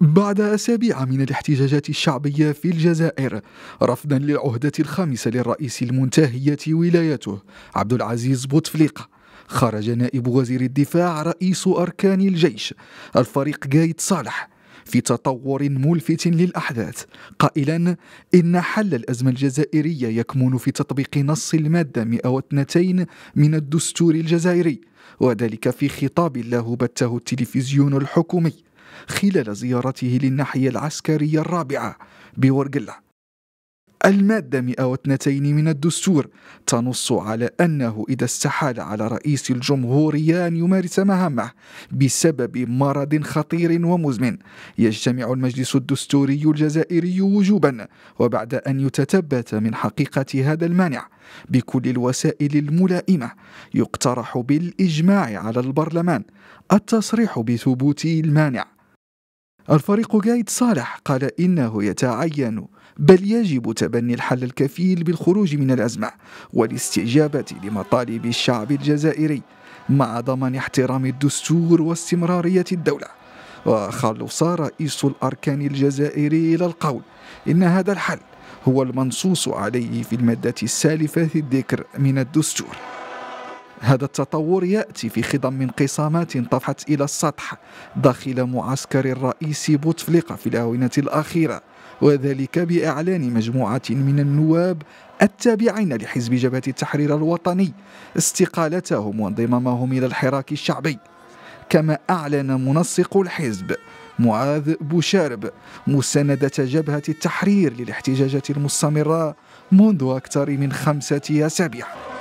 بعد أسابيع من الاحتجاجات الشعبية في الجزائر رفضا للعهدة الخامسة للرئيس المنتهية ولايته عبد العزيز بوتفليقة خرج نائب وزير الدفاع رئيس أركان الجيش الفريق قايد صالح في تطور ملفت للأحداث قائلا إن حل الأزمة الجزائرية يكمن في تطبيق نص المادة 102 من الدستور الجزائري وذلك في خطاب له بته التلفزيون الحكومي خلال زيارته للناحية العسكرية الرابعة بورقلة المادة 102 من الدستور تنص على أنه إذا استحال على رئيس الجمهورية أن يمارس مهامه بسبب مرض خطير ومزمن يجتمع المجلس الدستوري الجزائري وجوبا وبعد أن يتثبت من حقيقة هذا المانع بكل الوسائل الملائمة يقترح بالإجماع على البرلمان التصريح بثبوت المانع الفريق قايد صالح قال إنه يتعين بل يجب تبني الحل الكفيل بالخروج من الأزمة والاستجابة لمطالب الشعب الجزائري مع ضمان احترام الدستور واستمرارية الدولة وخلص رئيس الأركان الجزائري إلى القول إن هذا الحل هو المنصوص عليه في المادة السالفة في الذكر من الدستور هذا التطور يأتي في خضم انقسامات طفحت إلى السطح داخل معسكر الرئيس بوتفليقة في الآونة الأخيرة وذلك بإعلان مجموعة من النواب التابعين لحزب جبهة التحرير الوطني استقالتهم وانضمامهم إلى الحراك الشعبي كما أعلن منسق الحزب معاذ بوشارب مساندة جبهة التحرير للاحتجاجات المستمرة منذ أكثر من خمسة أسابيع